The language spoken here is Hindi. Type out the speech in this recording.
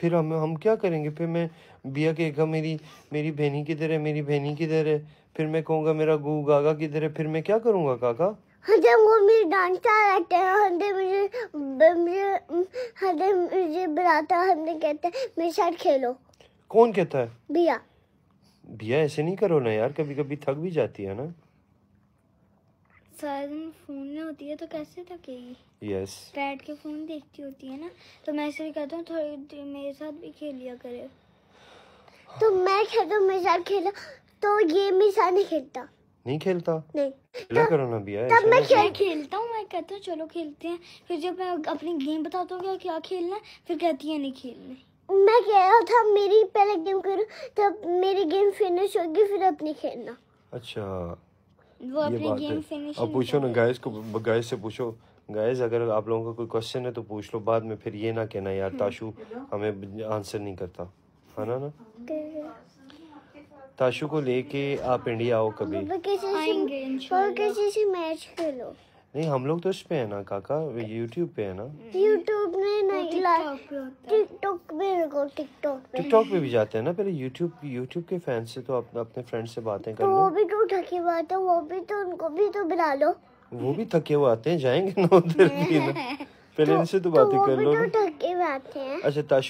फिर हम हम क्या करेंगे फिर मैं बिया कहेगा मेरी मेरी बहनी किधर है मेरी बहनी किधर है फिर मैं कहूँगा मेरा गु गागा किधर है फिर मैं क्या करूँगा काका वो मेरे मुझे मुझे बुलाता हमने मेरे साथ खेलो कौन कहता है भैया ऐसे नहीं करो ना यार कभी कभी थक भी जाती है ना दिन फ़ोन में होती है तो कैसे थकेगी यस बैठ के फ़ोन देखती होती है ना तो मैं कहता हूँ थोड़ी देर मेरे साथ भी खेल लिया करे तो मैं खेलता हूँ मेरे साथ खेला तो ये मेरे साथ नहीं खेलता नहीं खेलता नहीं करो ना तब मैं खेलता हूँ मैं कहता हूँ चलो खेलते हैं फिर जब मैं अपनी गेम बताता हूँ क्या क्या खेलना फिर कहती है नहीं खेलना मैं कह रहा था मेरी पहले गेम करूँ तब मेरी गेम फिनिश होगी फिर अपनी खेलना अच्छा वो अपने गेम फिनिश अब पूछो ना गायस को गायस से पूछो गायस अगर आप लोगों का कोई क्वेश्चन है तो पूछ लो बाद में फिर ये ना कहना यार ताशु हमें आंसर नहीं करता है ना ना ताशु को लेके आप इंडिया आओ कभी किसी से मैच खेलो नहीं हम लोग तो उस पे है ना काका यूट्यूब पे है ना यूट्यूब टिकटॉक पे भी जाते हैं ना पहले यूट्यूब यूट्यूब के फैन से तो अपने अपने फ्रेंड से बातें कर तो वो भी तो थके हुए आते हैं वो भी तो उनको भी तो बुला लो वो भी थके हुए आते हैं जाएंगे ना उधर पहले इनसे तो, तो बातें कर लो तो थके हुए आते हैं अच्छा